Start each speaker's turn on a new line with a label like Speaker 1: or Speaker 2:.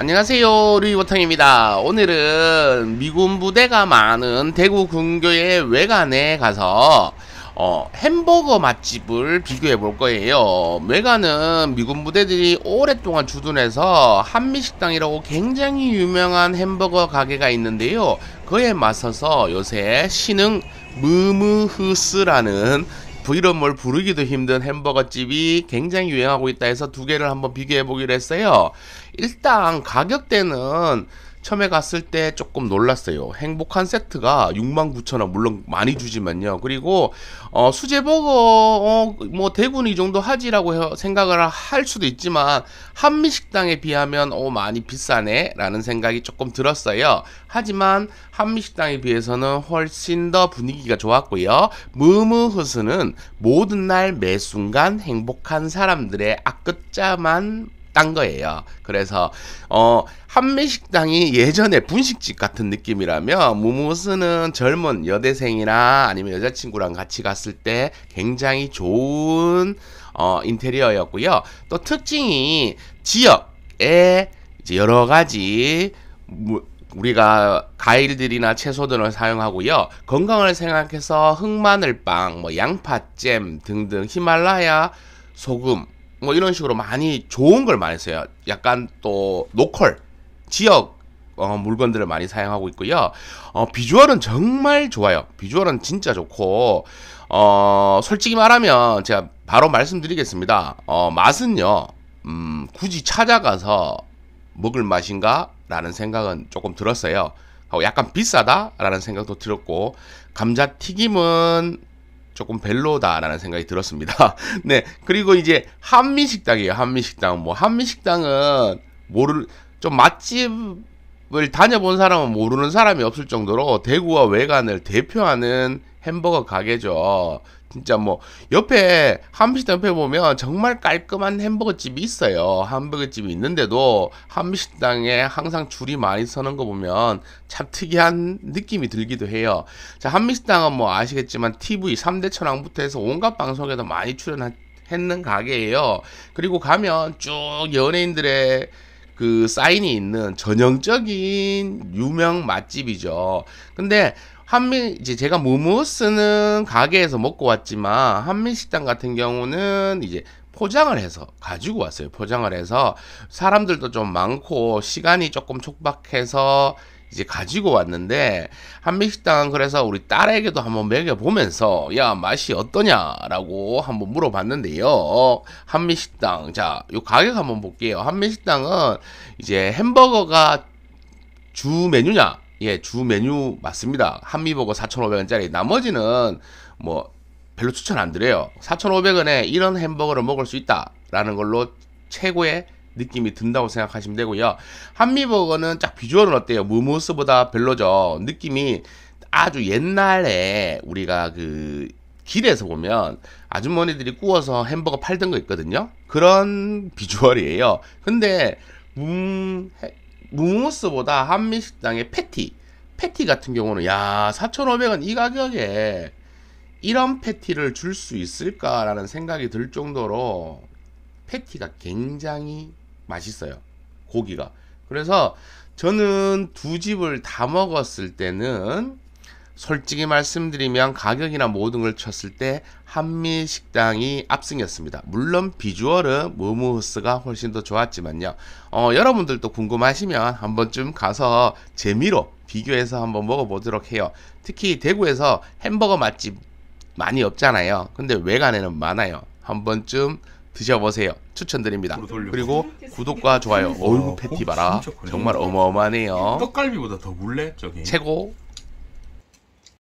Speaker 1: 안녕하세요 루이보탕입니다 오늘은 미군 부대가 많은 대구 근교의 외관에 가서 어, 햄버거 맛집을 비교해 볼 거예요 외관은 미군 부대들이 오랫동안 주둔해서 한미식당이라고 굉장히 유명한 햄버거 가게가 있는데요 그에 맞서서 요새 신흥 무무흐스라는 이름을 부르기도 힘든 햄버거 집이 굉장히 유행하고 있다 해서 두 개를 한번 비교해 보기로 했어요. 일단 가격대는 처음에 갔을 때 조금 놀랐어요. 행복한 세트가 69,000원 물론 많이 주지만요. 그리고 어, 수제버거 어, 뭐 대구는 이 정도 하지라고 생각을 할 수도 있지만 한미식당에 비하면 어, 많이 비싸네라는 생각이 조금 들었어요. 하지만 한미식당에 비해서는 훨씬 더 분위기가 좋았고요. 무무흐스는 모든 날 매 순간 행복한 사람들의 악끝자만 딴 거예요. 그래서 어한미식당이 예전에 분식집 같은 느낌이라면 무무스는 젊은 여대생이나 아니면 여자친구랑 같이 갔을 때 굉장히 좋은 어 인테리어였고요. 또 특징이 지역에 이제 여러 가지 무, 우리가 과일들이나 채소들을 사용하고요. 건강을 생각해서 흑마늘빵, 뭐 양파잼 등등 히말라야 소금 뭐 이런 식으로 많이 좋은 걸 많이 써요. 약간 또 로컬 지역 어, 물건들을 많이 사용하고 있고요. 어, 비주얼은 정말 좋아요. 비주얼은 진짜 좋고 어, 솔직히 말하면 제가 바로 말씀드리겠습니다. 어, 맛은요. 음, 굳이 찾아가서 먹을 맛인가? 라는 생각은 조금 들었어요. 약간 비싸다라는 생각도 들었고 감자튀김은 조금 별로다라는 생각이 들었습니다. 네. 그리고 이제 한미식당이에요. 한미식당. 뭐 한미식당은 모를 좀 맛집을 다녀본 사람은 모르는 사람이 없을 정도로 대구와 외관을 대표하는 햄버거 가게죠. 진짜 뭐 옆에 한미식 옆에 보면 정말 깔끔한 햄버거 집이 있어요. 햄버거 집이 있는데도 한미식당에 항상 줄이 많이 서는 거 보면 참 특이한 느낌이 들기도 해요. 자, 한미식당은 뭐 아시겠지만 TV 3대 천왕부터 해서 온갖 방송에도 많이 출연했는 가게예요. 그리고 가면 쭉 연예인들의 그 사인이 있는 전형적인 유명 맛집이죠. 근데 한미 이제 제가 무무쓰는 가게에서 먹고 왔지만 한미식당 같은 경우는 이제 포장을 해서 가지고 왔어요. 포장을 해서 사람들도 좀 많고 시간이 조금 촉박해서 이제 가지고 왔는데 한미식당 그래서 우리 딸에게도 한번 먹여 보면서 야 맛이 어떠냐라고 한번 물어봤는데요. 한미식당 자 요 가격 한번 볼게요. 한미식당은 이제 햄버거가 주 메뉴냐 예, 주 메뉴 맞습니다. 한미버거 4,500원짜리. 나머지는 뭐 별로 추천 안 드려요. 4,500원에 이런 햄버거를 먹을 수 있다라는 걸로 최고의 느낌이 든다고 생각하시면 되고요. 한미버거는 딱 비주얼은 어때요? 무모스보다 별로죠. 느낌이 아주 옛날에 우리가 그 길에서 보면 아주머니들이 구워서 햄버거 팔던 거 있거든요. 그런 비주얼이에요. 근데 음 묵무스보다 한미식당의 패티, 패티 같은 경우는 야 4,500원 이 가격에 이런 패티를 줄 수 있을까라는 생각이 들 정도로 패티가 굉장히 맛있어요. 고기가. 그래서 저는 두 집을 다 먹었을 때는 솔직히 말씀드리면 가격이나 모든 걸 쳤을 때 한미 식당이 압승이었습니다. 물론 비주얼은 무무스가 훨씬 더 좋았지만요. 어, 여러분들도 궁금하시면 한번쯤 가서 재미로 비교해서 한번 먹어보도록 해요. 특히 대구에서 햄버거 맛집 많이 없잖아요. 근데 외관에는 많아요. 한번쯤 드셔보세요. 추천드립니다. 그리고 구독과 좋아요. 어, 어이 패티 봐라. 어, 정말 어마어마하네요. 떡갈비보다 더 물레? 저기. 최고.